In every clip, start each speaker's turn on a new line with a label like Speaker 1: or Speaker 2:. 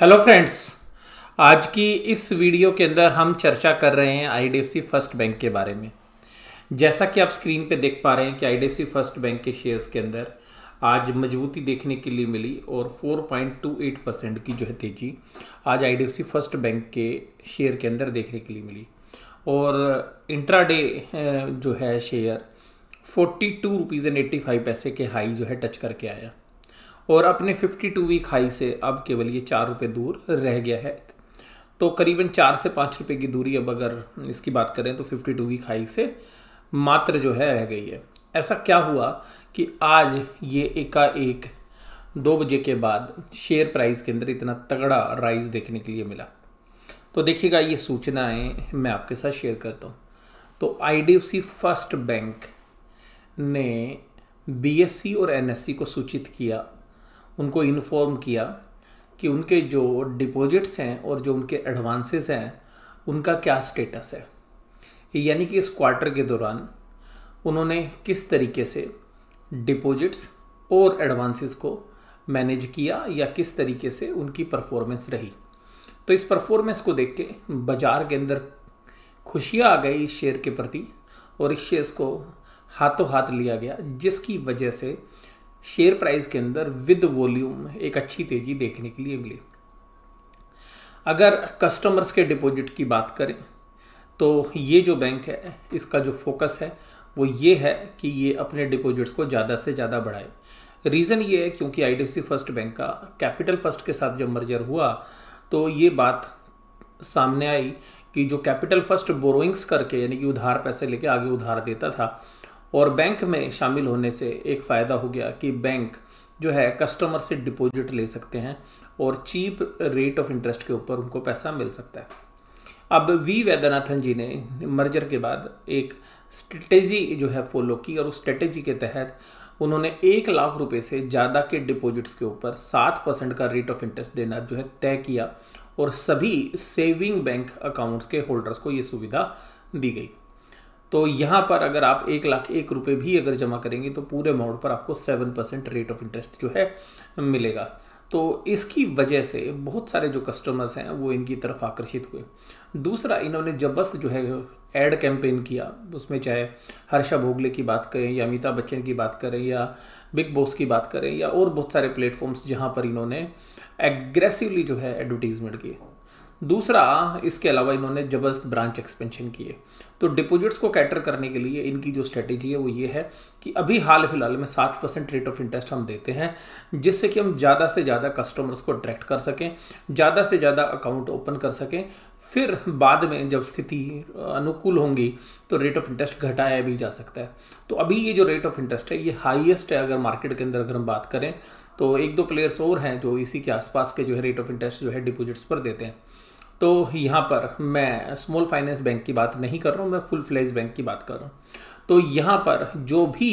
Speaker 1: hello friends आज की इस वीडियो के अंदर हम चर्चा कर रहे हैं आईडीएफसी फर्स्ट बैंक के बारे में जैसा कि आप स्क्रीन पे देख पा रहे हैं कि आईडीएफसी फर्स्ट बैंक के शेयर्स के अंदर आज मजबूती देखने के लिए मिली और 4.28 परसेंट की जो है तेजी आज आईडीएफसी फर्स्ट बैंक के शेयर के अंदर देखने के लिए मिली और इंट्राडे जो है share forty two rupees and eighty five पैसे के हाई जो है टच करके आया और अपने 52 वीक हाई से अब केवल ये चार रुपये दूर रह गया है तो करीबन चार से पाँच रुपये की दूरी अब अगर इसकी बात करें तो 52 वीक हाई से मात्र जो है रह गई है ऐसा क्या हुआ कि आज ये एकाएक दो बजे के बाद शेयर प्राइस के अंदर इतना तगड़ा राइज देखने के लिए मिला तो देखिएगा ये सूचनाएँ मैं आपके साथ शेयर करता हूँ तो आई फर्स्ट बैंक ने बी e और एन e को सूचित किया उनको इन्फॉर्म किया कि उनके जो डिपॉजिट्स हैं और जो उनके एडवांसेस हैं उनका क्या स्टेटस है यानी कि इस क्वार्टर के दौरान उन्होंने किस तरीके से डिपॉजिट्स और एडवांसेस को मैनेज किया या किस तरीके से उनकी परफॉर्मेंस रही तो इस परफॉर्मेंस को देख के बाज़ार के अंदर खुशियाँ आ गई इस शेयर के प्रति और इस शेयर को हाथों हाथ लिया गया जिसकी वजह से शेयर प्राइस के अंदर विद वॉल्यूम एक अच्छी तेजी देखने के लिए मिली अगर कस्टमर्स के डिपॉजिट की बात करें तो ये जो बैंक है इसका जो फोकस है वो ये है कि ये अपने डिपॉजिट्स को ज़्यादा से ज़्यादा बढ़ाए रीज़न ये है क्योंकि आई फर्स्ट बैंक का कैपिटल फर्स्ट के साथ जब मर्जर हुआ तो ये बात सामने आई कि जो कैपिटल फर्स्ट बोरोइंग्स करके यानी कि उधार पैसे लेके आगे उधार देता था और बैंक में शामिल होने से एक फ़ायदा हो गया कि बैंक जो है कस्टमर से डिपॉजिट ले सकते हैं और चीप रेट ऑफ इंटरेस्ट के ऊपर उनको पैसा मिल सकता है अब वी वैद्यनाथन जी ने मर्जर के बाद एक स्ट्रेटेजी जो है फॉलो की और उस स्ट्रेटेजी के तहत उन्होंने एक लाख रुपए से ज़्यादा के डिपॉजिट्स के ऊपर सात परसेंट का रेट ऑफ इंटरेस्ट देना जो है तय किया और सभी सेविंग बैंक अकाउंट्स के होल्डर्स को ये सुविधा दी गई तो यहाँ पर अगर आप एक लाख एक रुपये भी अगर जमा करेंगे तो पूरे अमाउंट पर आपको seven percent rate of interest जो है मिलेगा तो इसकी वजह से बहुत सारे जो कस्टमर्स हैं वो इनकी तरफ आकर्षित हुए दूसरा इन्होंने जबस्त जो है एड कैंपेन किया उसमें चाहे हर्षा भोगले की बात करें या अमिताभ बच्चन की बात करें या बिग बॉस की बात करें या और बहुत सारे प्लेटफॉर्म्स जहां पर इन्होंने एग्रेसिवली जो है एडवर्टीज़मेंट किए दूसरा इसके अलावा इन्होंने ज़बरदस्त ब्रांच एक्सपेंशन किए तो डिपॉजिट्स को कैटर करने के लिए इनकी जो स्ट्रेटेजी है वो ये है कि अभी हाल फिलहाल में सात परसेंट रेट ऑफ इंटरेस्ट हम देते हैं जिससे कि हम ज़्यादा से ज़्यादा कस्टमर्स को अट्रैक्ट कर सकें ज़्यादा से ज़्यादा अकाउंट ओपन कर सकें फिर बाद में जब स्थिति अनुकूल होंगी तो रेट ऑफ इंटरेस्ट घटाया भी जा सकता है तो अभी ये जो रेट ऑफ इंटरेस्ट है ये हाईएस्ट है अगर मार्केट के अंदर अगर हम बात करें तो एक दो प्लेयर्स और हैं जो इसी के आसपास के जो है रेट ऑफ इंटरेस्ट जो है डिपोजिट्स पर देते हैं तो यहाँ पर मैं स्मॉल फाइनेंस बैंक की बात नहीं कर रहा हूँ मैं फुल फ्लेज बैंक की बात कर रहा हूँ तो यहाँ पर जो भी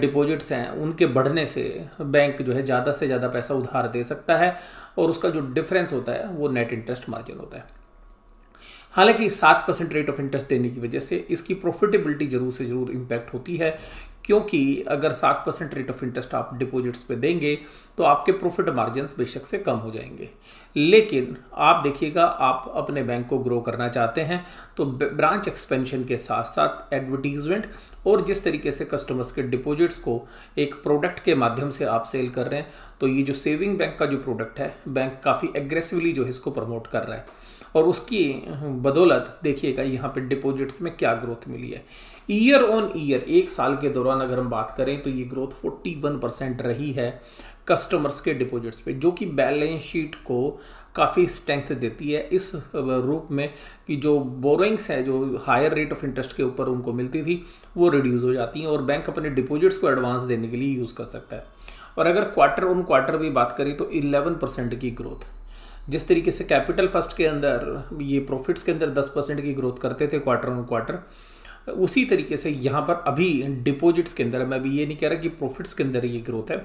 Speaker 1: डिपॉजिट्स हैं उनके बढ़ने से बैंक जो है ज़्यादा से ज़्यादा पैसा उधार दे सकता है और उसका जो डिफरेंस होता है वो नेट इंटरेस्ट मार्जिन होता है हालांकि सात परसेंट रेट ऑफ इंटरेस्ट देने की वजह से इसकी प्रॉफिटेबिलिटी जरूर से जरूर इम्पैक्ट होती है क्योंकि अगर सात परसेंट रेट ऑफ इंटरेस्ट आप डिपॉजिट्स पे देंगे तो आपके प्रॉफिट मार्जिन बेशक से कम हो जाएंगे लेकिन आप देखिएगा आप अपने बैंक को ग्रो करना चाहते हैं तो ब्रांच एक्सपेंशन के साथ साथ एडवर्टीजमेंट और जिस तरीके से कस्टमर्स के डिपॉजिट्स को एक प्रोडक्ट के माध्यम से आप सेल कर रहे हैं तो ये जो सेविंग बैंक का जो प्रोडक्ट है बैंक काफ़ी एग्रेसिवली जो है इसको प्रमोट कर रहा है और उसकी बदौलत देखिएगा यहाँ पे डिपॉजिट्स में क्या ग्रोथ मिली है ईयर ऑन ईयर एक साल के दौरान अगर हम बात करें तो ये ग्रोथ 41 परसेंट रही है कस्टमर्स के डिपॉजिट्स पे जो कि बैलेंस शीट को काफ़ी स्ट्रेंथ देती है इस रूप में कि जो बोरोइंग्स है जो हायर रेट ऑफ इंटरेस्ट के ऊपर उनको मिलती थी वो रिड्यूस हो जाती हैं और बैंक अपने डिपॉजिट्स को एडवांस देने के लिए यूज़ कर सकता है और अगर क्वार्टर ऑन क्वार्टर भी बात करें तो 11 परसेंट की ग्रोथ जिस तरीके से कैपिटल फर्स्ट के अंदर ये प्रॉफिट्स के अंदर 10 परसेंट की ग्रोथ करते थे क्वार्टर ऑन क्वार्टर उसी तरीके से यहाँ पर अभी डिपॉजिट्स के अंदर मैं अभी ये नहीं कह रहा कि प्रॉफिट्स के अंदर ये ग्रोथ है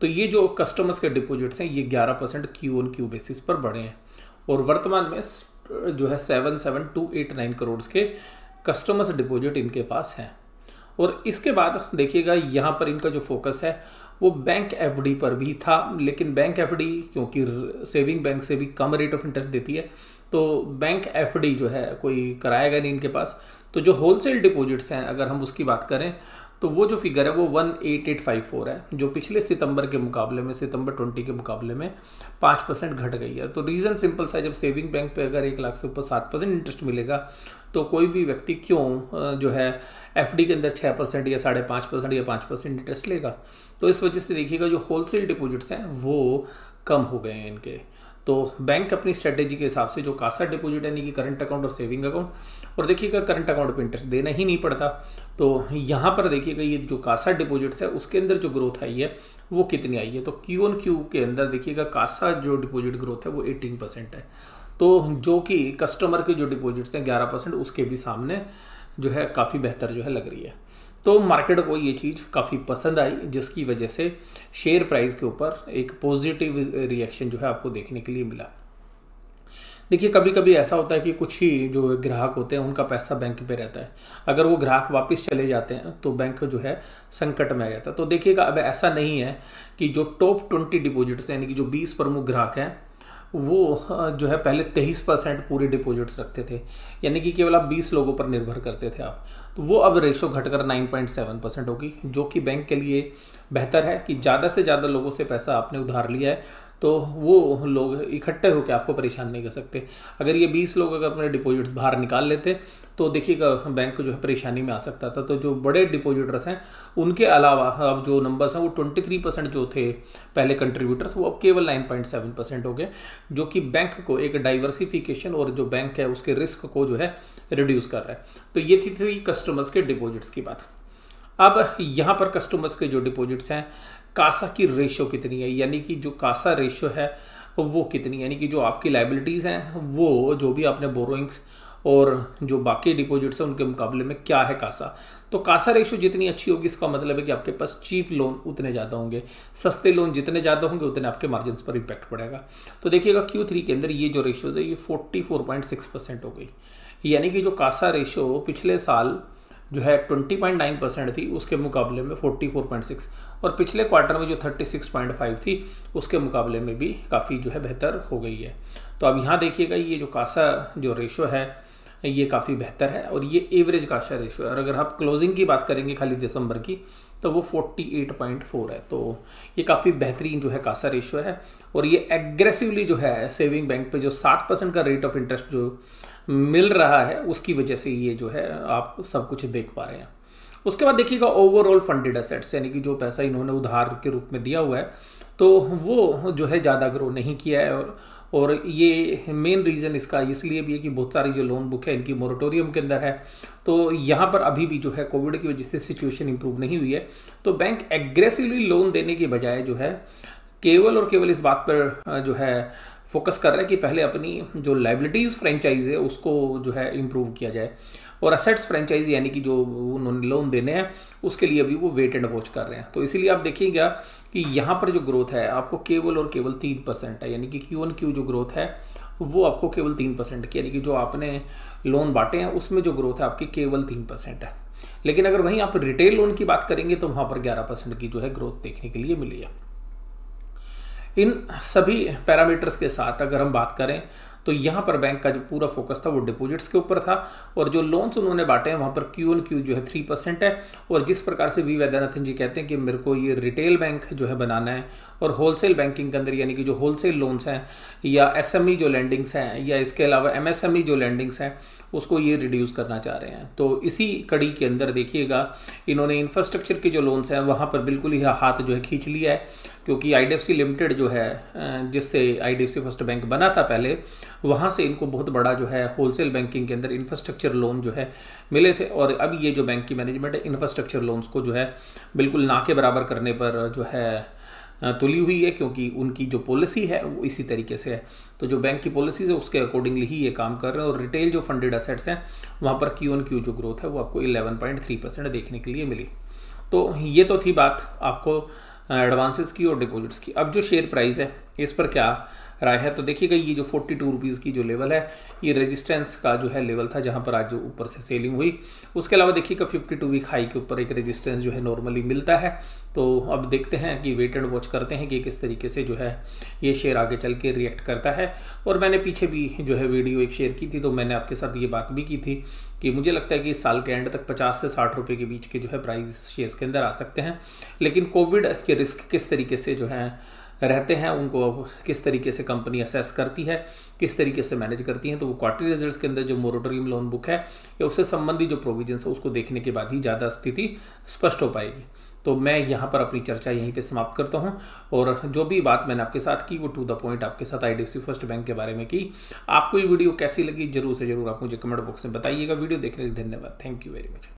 Speaker 1: तो ये जो कस्टमर्स के डिपॉजिट्स हैं ये 11 percent Q on Q basis पर बढ़े हैं और वर्तमान में जो है seven seven two eight nine crore के कस्टमर्स डिपॉजिट इनके पास हैं और इसके बाद देखिएगा यहाँ पर इनका जो फोकस है वो बैंक एफ पर भी था लेकिन बैंक एफ क्योंकि सेविंग बैंक से भी कम रेट ऑफ इंटरेस्ट देती है तो बैंक एफ जो है कोई कराएगा नहीं इनके पास तो जो होलसेल डिपॉजिट्स हैं अगर हम उसकी बात करें तो वो जो फिगर है वो one eight eight five four है जो पिछले सितंबर के मुकाबले में सितंबर ट्वेंटी के मुकाबले में पाँच परसेंट घट गई है तो रीज़न सिंपल सा है जब सेविंग बैंक पे अगर एक लाख से ऊपर सात परसेंट इंटरेस्ट मिलेगा तो कोई भी व्यक्ति क्यों जो है एफडी के अंदर छः परसेंट या साढ़े पाँच परसेंट या पाँच परसेंट इंटरेस्ट लेगा तो इस वजह से देखिएगा जो होलसेल डिपोजिट्स हैं वो कम हो गए हैं इनके तो बैंक अपनी स्ट्रेटेजी के हिसाब से जो कासा डिपॉजिट यानी कि करंट अकाउंट और सेविंग अकाउंट और देखिएगा करंट अकाउंट पर इंटरेस्ट देना ही नहीं पड़ता तो यहाँ पर देखिएगा ये जो कासा डिपॉजिट्स है उसके अंदर जो ग्रोथ आई है वो कितनी आई है तो क्यू ऑन क्यू के अंदर देखिएगा कासा जो डिपॉजिट ग्रोथ है वो एटीन परसेंट है तो जो कि कस्टमर के जो डिपॉजिट्स हैं ग्यारह परसेंट उसके भी सामने जो है काफ़ी बेहतर जो है लग रही है तो मार्केट को ये चीज़ काफ़ी पसंद आई जिसकी वजह से शेयर प्राइस के ऊपर एक पॉजिटिव रिएक्शन जो है आपको देखने के लिए मिला देखिए कभी कभी ऐसा होता है कि कुछ ही जो ग्राहक होते हैं उनका पैसा बैंक पे रहता है अगर वो ग्राहक वापस चले जाते हैं तो बैंक जो है संकट में आ जाता है तो देखिएगा अब ऐसा नहीं है कि जो टॉप ट्वेंटी हैं यानी कि जो बीस प्रमुख ग्राहक हैं वो हाँ, जो है पहले तेईस परसेंट पूरे डिपॉजिट्स रखते थे यानी कि केवल आप बीस लोगों पर निर्भर करते थे आप तो वो अब रेशो घटकर नाइन पॉइंट सेवन परसेंट होगी जो कि बैंक के लिए बेहतर है कि ज़्यादा से ज़्यादा लोगों से पैसा आपने उधार लिया है तो वो लोग इकट्ठे होकर आपको परेशान नहीं कर सकते अगर ये बीस लोग अगर अपने डिपॉजिट्स बाहर निकाल लेते तो देखिएगा बैंक जो है परेशानी में आ सकता था तो जो बड़े डिपॉजिटर्स हैं उनके अलावा अब जो नंबर्स हैं वो ट्वेंटी थ्री परसेंट जो थे पहले कंट्रीब्यूटर्स वो अब केवल नाइन पॉइंट सेवन परसेंट हो गए जो कि बैंक को एक डाइवर्सिफिकेशन और जो बैंक है उसके रिस्क को जो है रिड्यूस कर रहा है तो ये थी थ्री कस्टमर्स के डिपॉजिट्स की बात अब यहाँ पर कस्टमर्स के जो डिपॉजिट्स हैं कासा की रेशो कितनी है यानी कि जो कासा रेशो है वो कितनी यानी कि जो आपकी लाइबिलिटीज़ हैं वो जो भी आपने बोरोइंग्स और जो बाकी डिपॉजिट्स हैं उनके मुकाबले में क्या है कासा तो कासा रेशो जितनी अच्छी होगी इसका मतलब है कि आपके पास चीप लोन उतने ज़्यादा होंगे सस्ते लोन जितने ज़्यादा होंगे उतने आपके मार्जिन पर इम्पैक्ट पड़ेगा तो देखिएगा क्यू थ्री के अंदर ये जो रेशोज़ है ये forty four point six percent हो गई यानी कि जो कासा रेशो पिछले साल जो है 20.9 परसेंट थी उसके मुकाबले में 44.6 और पिछले क्वार्टर में जो 36.5 थी उसके मुकाबले में भी काफ़ी जो है बेहतर हो गई है तो अब यहाँ देखिएगा ये जो कासा जो रेशो है ये काफ़ी बेहतर है और ये एवरेज काशा रेशो है और अगर आप क्लोजिंग की बात करेंगे खाली दिसंबर की तो वो 48.4 है तो ये काफ़ी बेहतरीन जो है कासा रेशो है और ये एग्रेसिवली जो है सेविंग बैंक पे जो सात परसेंट का रेट ऑफ इंटरेस्ट जो मिल रहा है उसकी वजह से ये जो है आप सब कुछ देख पा रहे हैं उसके बाद देखिएगा ओवरऑल फंडेड असेट्स यानी कि जो पैसा इन्होंने उधार के रूप में दिया हुआ है तो वो जो है ज़्यादा ग्रो नहीं किया है और और ये मेन रीज़न इसका इसलिए भी है कि बहुत सारी जो लोन बुक है इनकी मोरिटोरियम के अंदर है तो यहाँ पर अभी भी जो है कोविड की वजह से सिचुएशन इम्प्रूव नहीं हुई है तो बैंक एग्रेसिवली लोन देने के बजाय जो है केवल और केवल इस बात पर जो है फोकस कर रहे हैं कि पहले अपनी जो लाइबिलिटीज़ फ्रेंचाइज है उसको जो है इम्प्रूव किया जाए और असेट्स फ्रेंचाइज यानी कि जो उन्होंने लोन देने हैं उसके लिए भी वो वेट एंड वॉच कर रहे हैं तो इसीलिए आप देखिएगा कि यहाँ पर जो ग्रोथ है आपको केवल और केवल तीन परसेंट है यानी कि क्यू एन क्यू जो ग्रोथ है वो आपको केवल तीन परसेंट की यानी कि जो आपने लोन बांटे हैं उसमें जो ग्रोथ है आपकी केवल तीन परसेंट है लेकिन अगर वहीं आप रिटेल लोन की बात करेंगे तो वहाँ पर ग्यारह परसेंट की जो है ग्रोथ देखने के लिए मिली है इन सभी पैरामीटर्स के साथ अगर हम बात करें तो यहाँ पर बैंक का जो पूरा फोकस था वो डिपॉजिट्स के ऊपर था और जो लोन्स उन्होंने बांटे हैं वहाँ पर क्यू एन क्यू जो है थ्री परसेंट है और जिस प्रकार से वी वैद्यनाथन जी कहते हैं कि मेरे को ये रिटेल बैंक जो है बनाना है और होलसेल बैंकिंग के अंदर यानी कि जो होलसेल लोन्स हैं या एस एम ई जो लैंडिंग्स हैं या इसके अलावा एम एस एम ई जो लैंडिंग्स हैं उसको ये रिड्यूस करना चाह रहे हैं तो इसी कड़ी के अंदर देखिएगा इन्होंने इंफ्रास्ट्रक्चर के जो लोन्स हैं वहाँ पर बिल्कुल ही हाथ जो है खींच लिया है क्योंकि आई लिमिटेड जो है जिससे आई फर्स्ट बैंक बना था पहले वहाँ से इनको बहुत बड़ा जो है होलसेल बैंकिंग के अंदर इंफ्रास्ट्रक्चर लोन जो है मिले थे और अब ये जो बैंक की मैनेजमेंट है इंफ्रास्ट्रक्चर लोन्स को जो है बिल्कुल ना के बराबर करने पर जो है तुली हुई है क्योंकि उनकी जो पॉलिसी है वो इसी तरीके से है तो जो बैंक की पॉलिसीज है उसके अकॉर्डिंगली ही ये काम कर रहे हैं और रिटेल जो फंडेड असेट्स हैं वहाँ पर क्यू एन क्यू जो ग्रोथ है वो आपको 11.3 परसेंट देखने के लिए मिली तो ये तो थी बात आपको एडवांसेस की और डिपॉजिट्स की अब जो शेयर प्राइस है इस पर क्या रहा है तो देखिएगा ये जो फोर्टी टू रुपीज़ की जो लेवल है ये रेजिस्टेंस का जो है लेवल था जहाँ पर आज जो ऊपर से सेलिंग हुई उसके अलावा देखिएगा फिफ्टी टू वीक हाई के ऊपर एक रेजिस्टेंस जो है नॉर्मली मिलता है तो अब देखते हैं कि वेट एंड वॉच करते हैं कि किस तरीके से जो है ये शेयर आगे चल के रिएक्ट करता है और मैंने पीछे भी जो है वीडियो एक शेयर की थी तो मैंने आपके साथ ये बात भी की थी कि मुझे लगता है कि इस साल के एंड तक 50 से 60 रुपए के बीच के जो है प्राइस शेयर्स के अंदर आ सकते हैं लेकिन कोविड के रिस्क किस तरीके से जो है रहते हैं उनको किस तरीके से कंपनी असेस करती है किस तरीके से मैनेज करती है तो वो क्वार्टरली रिजल्ट्स के अंदर जो मोरोटोरियम लोन बुक है या उससे संबंधित जो प्रोविजन है उसको देखने के बाद ही ज़्यादा स्थिति स्पष्ट हो पाएगी तो मैं यहाँ पर अपनी चर्चा यहीं पे समाप्त करता हूँ और जो भी बात मैंने आपके साथ की वो टू द पॉइंट आपके साथ आई फर्स्ट बैंक के बारे में की आपको ये वीडियो कैसी लगी जरूर से जरूर आप मुझे कमेंट बॉक्स में बताइएगा वीडियो देखने के लिए धन्यवाद थैंक यू वेरी मच